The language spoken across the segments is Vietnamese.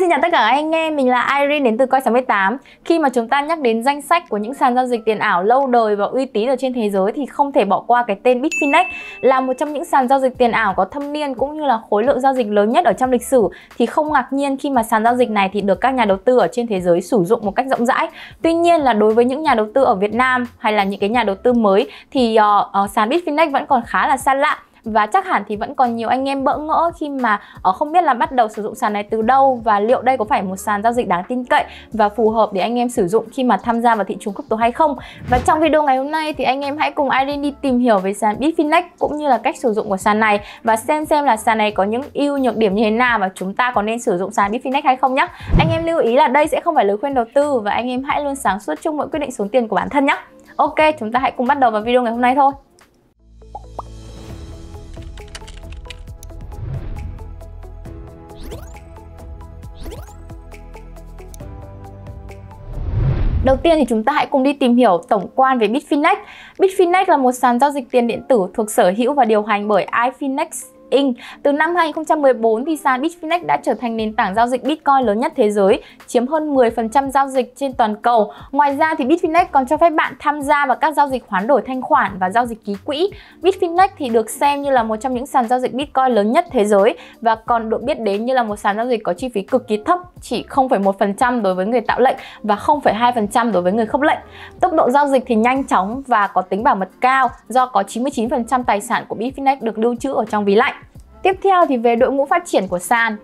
xin chào tất cả anh em, mình là Irene đến từ Coin68 Khi mà chúng ta nhắc đến danh sách của những sàn giao dịch tiền ảo lâu đời và uy tín ở trên thế giới thì không thể bỏ qua cái tên Bitfinex là một trong những sàn giao dịch tiền ảo có thâm niên cũng như là khối lượng giao dịch lớn nhất ở trong lịch sử thì không ngạc nhiên khi mà sàn giao dịch này thì được các nhà đầu tư ở trên thế giới sử dụng một cách rộng rãi Tuy nhiên là đối với những nhà đầu tư ở Việt Nam hay là những cái nhà đầu tư mới thì uh, uh, sàn Bitfinex vẫn còn khá là xa lạ và chắc hẳn thì vẫn còn nhiều anh em bỡ ngỡ khi mà ờ, không biết là bắt đầu sử dụng sàn này từ đâu và liệu đây có phải một sàn giao dịch đáng tin cậy và phù hợp để anh em sử dụng khi mà tham gia vào thị trường crypto hay không và trong video ngày hôm nay thì anh em hãy cùng Irene đi tìm hiểu về sàn Bitfinex cũng như là cách sử dụng của sàn này và xem xem là sàn này có những ưu nhược điểm như thế nào và chúng ta có nên sử dụng sàn Bitfinex hay không nhé anh em lưu ý là đây sẽ không phải lời khuyên đầu tư và anh em hãy luôn sáng suốt trong mọi quyết định xuống tiền của bản thân nhé Ok, chúng ta hãy cùng bắt đầu vào video ngày hôm nay thôi Đầu tiên thì chúng ta hãy cùng đi tìm hiểu tổng quan về Bitfinex. Bitfinex là một sàn giao dịch tiền điện tử thuộc sở hữu và điều hành bởi iFinex Inc. Từ năm 2014 thì sàn Bitfinex đã trở thành nền tảng giao dịch Bitcoin lớn nhất thế giới, chiếm hơn 10% giao dịch trên toàn cầu. Ngoài ra thì Bitfinex còn cho phép bạn tham gia vào các giao dịch hoán đổi thanh khoản và giao dịch ký quỹ. Bitfinex thì được xem như là một trong những sàn giao dịch Bitcoin lớn nhất thế giới và còn được biết đến như là một sàn giao dịch có chi phí cực kỳ thấp, chỉ 0,1% đối với người tạo lệnh và 0,2% đối với người khớp lệnh. Tốc độ giao dịch thì nhanh chóng và có tính bảo mật cao do có 99% tài sản của Bitfinex được lưu trữ ở trong ví lạnh. Tiếp theo thì về đội ngũ phát triển của sàn.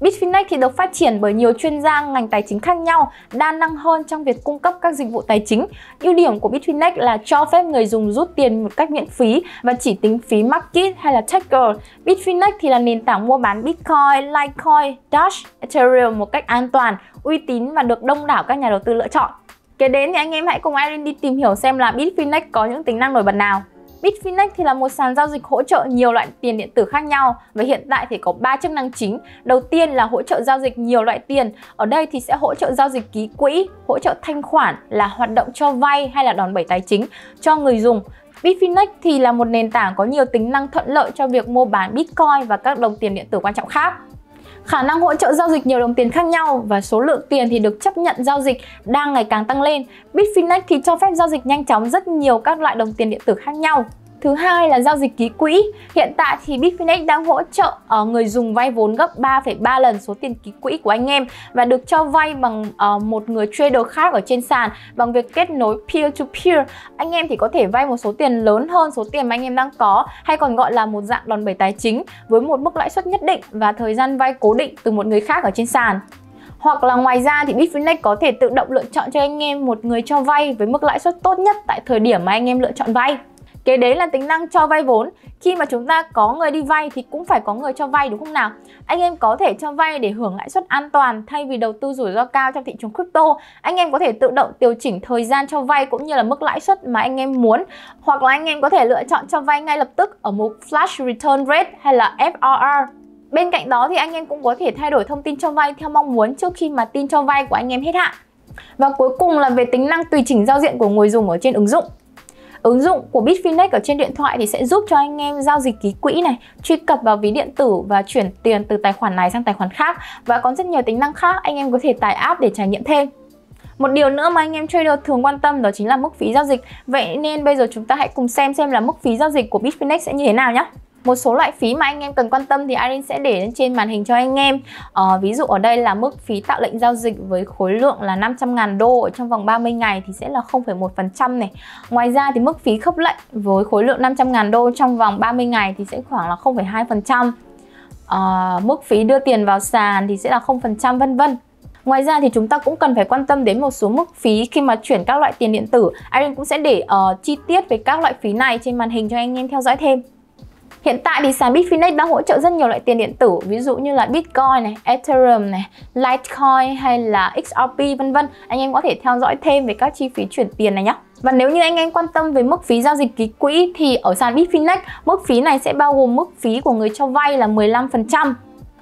Bitfinex thì được phát triển bởi nhiều chuyên gia ngành tài chính khác nhau, đa năng hơn trong việc cung cấp các dịch vụ tài chính. Ưu điểm của Bitfinex là cho phép người dùng rút tiền một cách miễn phí và chỉ tính phí market hay là tacker. Bitfinex thì là nền tảng mua bán Bitcoin, Litecoin, Dash, Ethereum một cách an toàn, uy tín và được đông đảo các nhà đầu tư lựa chọn. Kế đến thì anh em hãy cùng Irene đi tìm hiểu xem là Bitfinex có những tính năng nổi bật nào. Bitfinex thì là một sàn giao dịch hỗ trợ nhiều loại tiền điện tử khác nhau và hiện tại thì có 3 chức năng chính. Đầu tiên là hỗ trợ giao dịch nhiều loại tiền. Ở đây thì sẽ hỗ trợ giao dịch ký quỹ, hỗ trợ thanh khoản là hoạt động cho vay hay là đòn bẩy tài chính cho người dùng. Bitfinex thì là một nền tảng có nhiều tính năng thuận lợi cho việc mua bán Bitcoin và các đồng tiền điện tử quan trọng khác. Khả năng hỗ trợ giao dịch nhiều đồng tiền khác nhau và số lượng tiền thì được chấp nhận giao dịch đang ngày càng tăng lên. Bitfinex thì cho phép giao dịch nhanh chóng rất nhiều các loại đồng tiền điện tử khác nhau. Thứ hai là giao dịch ký quỹ. Hiện tại thì Bitfinex đang hỗ trợ uh, người dùng vay vốn gấp 3,3 lần số tiền ký quỹ của anh em và được cho vay bằng uh, một người trader khác ở trên sàn bằng việc kết nối peer to peer. Anh em thì có thể vay một số tiền lớn hơn số tiền mà anh em đang có hay còn gọi là một dạng đòn bẩy tài chính với một mức lãi suất nhất định và thời gian vay cố định từ một người khác ở trên sàn. Hoặc là ngoài ra thì Bitfinex có thể tự động lựa chọn cho anh em một người cho vay với mức lãi suất tốt nhất tại thời điểm mà anh em lựa chọn vay. Cái đấy là tính năng cho vay vốn. Khi mà chúng ta có người đi vay thì cũng phải có người cho vay đúng không nào? Anh em có thể cho vay để hưởng lãi suất an toàn thay vì đầu tư rủi ro cao trong thị trường crypto. Anh em có thể tự động điều chỉnh thời gian cho vay cũng như là mức lãi suất mà anh em muốn hoặc là anh em có thể lựa chọn cho vay ngay lập tức ở mục Flash Return Rate hay là FRR. Bên cạnh đó thì anh em cũng có thể thay đổi thông tin cho vay theo mong muốn trước khi mà tin cho vay của anh em hết hạn. Và cuối cùng là về tính năng tùy chỉnh giao diện của người dùng ở trên ứng dụng. Ứng dụng của Bitfinex ở trên điện thoại thì sẽ giúp cho anh em giao dịch ký quỹ này, truy cập vào ví điện tử và chuyển tiền từ tài khoản này sang tài khoản khác và còn rất nhiều tính năng khác anh em có thể tải app để trải nghiệm thêm. Một điều nữa mà anh em trader thường quan tâm đó chính là mức phí giao dịch. Vậy nên bây giờ chúng ta hãy cùng xem xem là mức phí giao dịch của Bitfinex sẽ như thế nào nhé một số loại phí mà anh em cần quan tâm thì Irene sẽ để lên trên màn hình cho anh em à, ví dụ ở đây là mức phí tạo lệnh giao dịch với khối lượng là 500.000 đô ở trong vòng 30 ngày thì sẽ là 0,1% này ngoài ra thì mức phí khớp lệnh với khối lượng 500.000 đô trong vòng 30 ngày thì sẽ khoảng là 0,2% à, ờ, mức phí đưa tiền vào sàn thì sẽ là 0% vân vân Ngoài ra thì chúng ta cũng cần phải quan tâm đến một số mức phí khi mà chuyển các loại tiền điện tử. Irene cũng sẽ để uh, chi tiết về các loại phí này trên màn hình cho anh em theo dõi thêm. Hiện tại thì sàn Bitfinex đang hỗ trợ rất nhiều loại tiền điện tử ví dụ như là Bitcoin này, Ethereum này, Litecoin hay là XRP vân vân. Anh em có thể theo dõi thêm về các chi phí chuyển tiền này nhé. Và nếu như anh em quan tâm về mức phí giao dịch ký quỹ thì ở sàn Bitfinex, mức phí này sẽ bao gồm mức phí của người cho vay là 15%.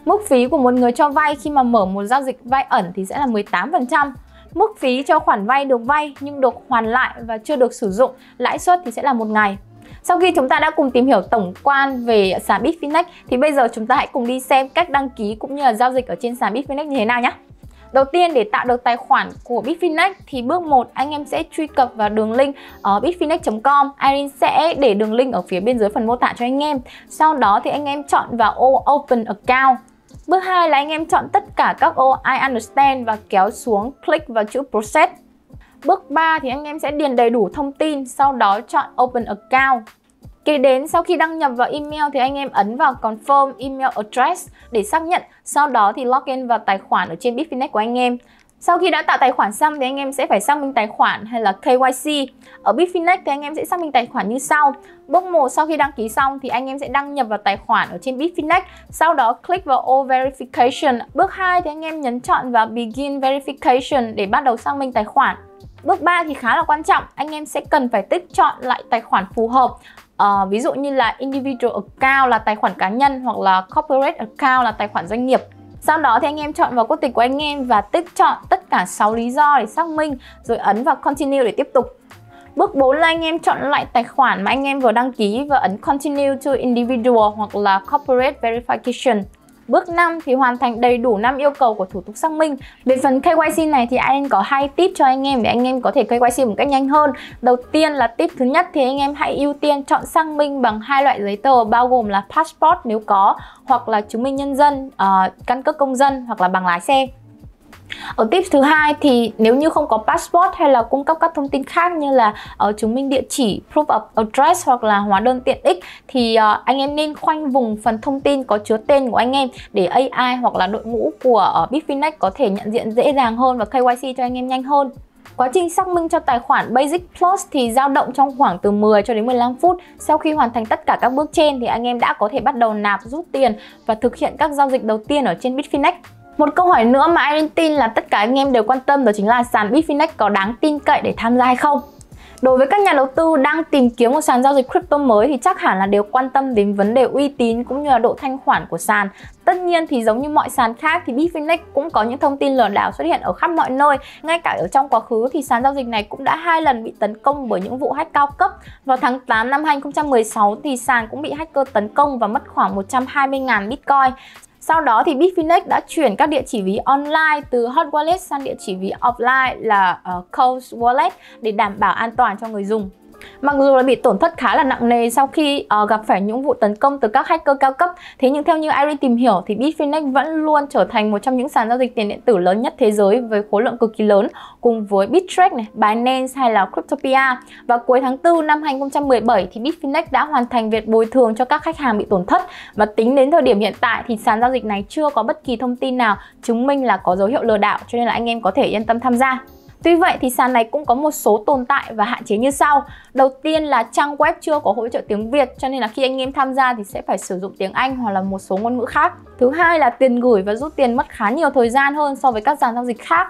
Mức phí của một người cho vay khi mà mở một giao dịch vay ẩn thì sẽ là 18%. Mức phí cho khoản vay được vay nhưng được hoàn lại và chưa được sử dụng, lãi suất thì sẽ là một ngày. Sau khi chúng ta đã cùng tìm hiểu tổng quan về sàn Bitfinex thì bây giờ chúng ta hãy cùng đi xem cách đăng ký cũng như là giao dịch ở trên sàn Bitfinex như thế nào nhé. Đầu tiên để tạo được tài khoản của Bitfinex thì bước 1 anh em sẽ truy cập vào đường link ở bitfinex.com Irene sẽ để đường link ở phía bên dưới phần mô tả cho anh em Sau đó thì anh em chọn vào ô Open Account Bước 2 là anh em chọn tất cả các ô I understand và kéo xuống click vào chữ Process Bước 3 thì anh em sẽ điền đầy đủ thông tin, sau đó chọn Open Account. Kế đến sau khi đăng nhập vào email thì anh em ấn vào confirm email address để xác nhận, sau đó thì login vào tài khoản ở trên Bitfinex của anh em. Sau khi đã tạo tài khoản xong thì anh em sẽ phải xác minh tài khoản hay là KYC. Ở Bitfinex thì anh em sẽ xác minh tài khoản như sau. Bước 1 sau khi đăng ký xong thì anh em sẽ đăng nhập vào tài khoản ở trên Bitfinex, sau đó click vào All Verification. Bước 2 thì anh em nhấn chọn vào Begin Verification để bắt đầu xác minh tài khoản. Bước 3 thì khá là quan trọng, anh em sẽ cần phải tích chọn lại tài khoản phù hợp. À, ví dụ như là individual account là tài khoản cá nhân hoặc là corporate account là tài khoản doanh nghiệp. Sau đó thì anh em chọn vào quốc tịch của anh em và tích chọn tất cả 6 lý do để xác minh rồi ấn vào continue để tiếp tục. Bước 4 là anh em chọn lại tài khoản mà anh em vừa đăng ký và ấn Continue to Individual hoặc là Corporate Verification. Bước 5 thì hoàn thành đầy đủ 5 yêu cầu của thủ tục xác minh. Về phần KYC này thì anh có hai tip cho anh em để anh em có thể KYC một cách nhanh hơn. Đầu tiên là tip thứ nhất thì anh em hãy ưu tiên chọn xác minh bằng hai loại giấy tờ bao gồm là passport nếu có hoặc là chứng minh nhân dân, uh, căn cước công dân hoặc là bằng lái xe ở tips thứ hai thì nếu như không có passport hay là cung cấp các thông tin khác như là uh, chứng minh địa chỉ proof of address hoặc là hóa đơn tiện ích thì uh, anh em nên khoanh vùng phần thông tin có chứa tên của anh em để AI hoặc là đội ngũ của uh, Bitfinex có thể nhận diện dễ dàng hơn và KYC cho anh em nhanh hơn Quá trình xác minh cho tài khoản Basic Plus thì dao động trong khoảng từ 10 cho đến 15 phút. Sau khi hoàn thành tất cả các bước trên thì anh em đã có thể bắt đầu nạp rút tiền và thực hiện các giao dịch đầu tiên ở trên Bitfinex. Một câu hỏi nữa mà Irene tin là tất cả anh em đều quan tâm đó chính là sàn Bitfinex có đáng tin cậy để tham gia hay không? Đối với các nhà đầu tư đang tìm kiếm một sàn giao dịch crypto mới thì chắc hẳn là đều quan tâm đến vấn đề uy tín cũng như là độ thanh khoản của sàn. Tất nhiên thì giống như mọi sàn khác thì Bitfinex cũng có những thông tin lừa đảo xuất hiện ở khắp mọi nơi. Ngay cả ở trong quá khứ thì sàn giao dịch này cũng đã hai lần bị tấn công bởi những vụ hack cao cấp. Vào tháng 8 năm 2016 thì sàn cũng bị hacker tấn công và mất khoảng 120.000 Bitcoin. Sau đó thì Bitfinex đã chuyển các địa chỉ ví online từ hot wallet sang địa chỉ ví offline là uh, ờ, Cold Wallet để đảm bảo an toàn cho người dùng. Mặc dù là bị tổn thất khá là nặng nề sau khi uh, gặp phải những vụ tấn công từ các hacker cao cấp, thế nhưng theo như Ari tìm hiểu thì Bitfinex vẫn luôn trở thành một trong những sàn giao dịch tiền điện tử lớn nhất thế giới với khối lượng cực kỳ lớn cùng với Bittrex này, Binance hay là Cryptopia. Và cuối tháng 4 năm 2017 thì Bitfinex đã hoàn thành việc bồi thường cho các khách hàng bị tổn thất và tính đến thời điểm hiện tại thì sàn giao dịch này chưa có bất kỳ thông tin nào chứng minh là có dấu hiệu lừa đảo cho nên là anh em có thể yên tâm tham gia. Tuy vậy thì sàn này cũng có một số tồn tại và hạn chế như sau. Đầu tiên là trang web chưa có hỗ trợ tiếng Việt cho nên là khi anh em tham gia thì sẽ phải sử dụng tiếng Anh hoặc là một số ngôn ngữ khác. Thứ hai là tiền gửi và rút tiền mất khá nhiều thời gian hơn so với các sàn giao dịch khác.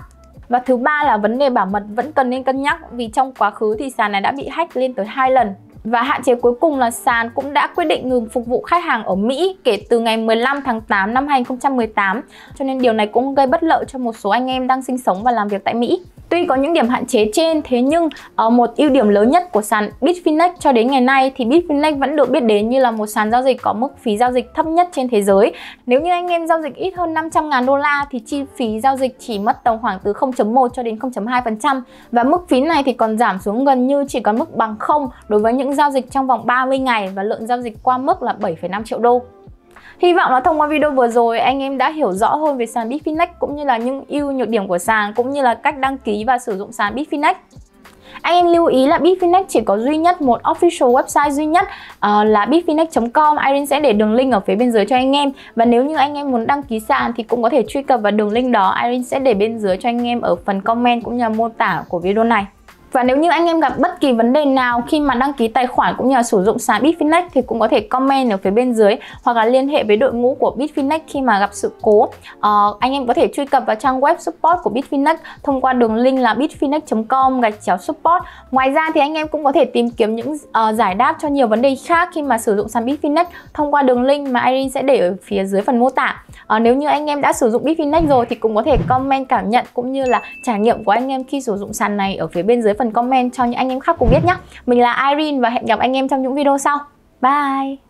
Và thứ ba là vấn đề bảo mật vẫn cần nên cân nhắc vì trong quá khứ thì sàn này đã bị hack lên tới 2 lần. Và hạn chế cuối cùng là sàn cũng đã quyết định ngừng phục vụ khách hàng ở Mỹ kể từ ngày 15 tháng 8 năm 2018 cho nên điều này cũng gây bất lợi cho một số anh em đang sinh sống và làm việc tại Mỹ. Tuy có những điểm hạn chế trên, thế nhưng uh, một ưu điểm lớn nhất của sàn Bitfinex cho đến ngày nay thì Bitfinex vẫn được biết đến như là một sàn giao dịch có mức phí giao dịch thấp nhất trên thế giới. Nếu như anh em giao dịch ít hơn 500.000 đô la thì chi phí giao dịch chỉ mất tầm khoảng từ 0.1 cho đến 0.2% và mức phí này thì còn giảm xuống gần như chỉ còn mức bằng 0 đối với những giao dịch trong vòng 30 ngày và lượng giao dịch qua mức là 7,5 triệu đô. Hy vọng là thông qua video vừa rồi anh em đã hiểu rõ hơn về sàn Bitfinex cũng như là những ưu nhược điểm của sàn cũng như là cách đăng ký và sử dụng sàn Bitfinex. Anh em lưu ý là Bitfinex chỉ có duy nhất một official website duy nhất uh, là bitfinex.com Irene sẽ để đường link ở phía bên dưới cho anh em Và nếu như anh em muốn đăng ký sàn thì cũng có thể truy cập vào đường link đó Irene sẽ để bên dưới cho anh em ở phần comment cũng như là mô tả của video này và nếu như anh em gặp bất kỳ vấn đề nào khi mà đăng ký tài khoản cũng như là sử dụng sàn Bitfinex thì cũng có thể comment ở phía bên dưới hoặc là liên hệ với đội ngũ của Bitfinex khi mà gặp sự cố. À, anh em có thể truy cập vào trang web support của Bitfinex thông qua đường link là bitfinex.com gạch chéo support. Ngoài ra thì anh em cũng có thể tìm kiếm những uh, giải đáp cho nhiều vấn đề khác khi mà sử dụng sàn Bitfinex thông qua đường link mà Irene sẽ để ở phía dưới phần mô tả. À, nếu như anh em đã sử dụng Bitfinex rồi thì cũng có thể comment cảm nhận cũng như là trải nghiệm của anh em khi sử dụng sàn này ở phía bên dưới phần phần comment cho những anh em khác cùng biết nhé. Mình là Irene và hẹn gặp anh em trong những video sau. Bye!